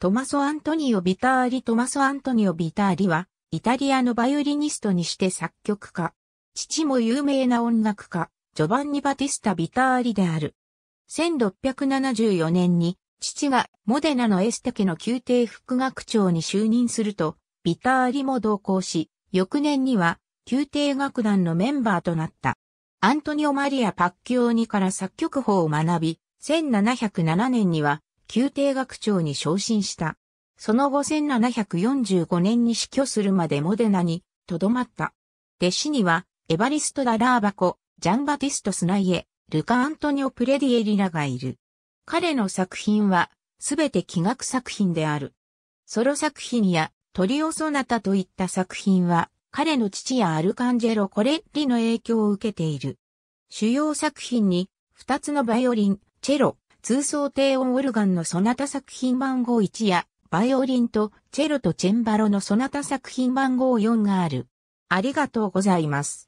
トマソ・アントニオ・ビターリ・トマソ・アントニオ・ビターリは、イタリアのバイオリニストにして作曲家。父も有名な音楽家、ジョバンニ・バティスタ・ビターリである。1674年に、父がモデナのエステ家の宮廷副学長に就任すると、ビターリも同行し、翌年には、宮廷楽団のメンバーとなった。アントニオ・マリア・パッキオーニから作曲法を学び、1707年には、宮廷学長に昇進した。その後1745年に死去するまでモデナに留まった。弟子には、エバリスト・ダ・ラーバコ、ジャンバティスト・スナイエ、ルカ・アントニオ・プレディエリラがいる。彼の作品は、すべて器楽作品である。ソロ作品やトリオソナタといった作品は、彼の父やアルカンジェロ・コレッリの影響を受けている。主要作品に、二つのバイオリン、チェロ、通奏低音オルガンのソナタ作品番号1や、バイオリンとチェロとチェンバロのソナタ作品番号4がある。ありがとうございます。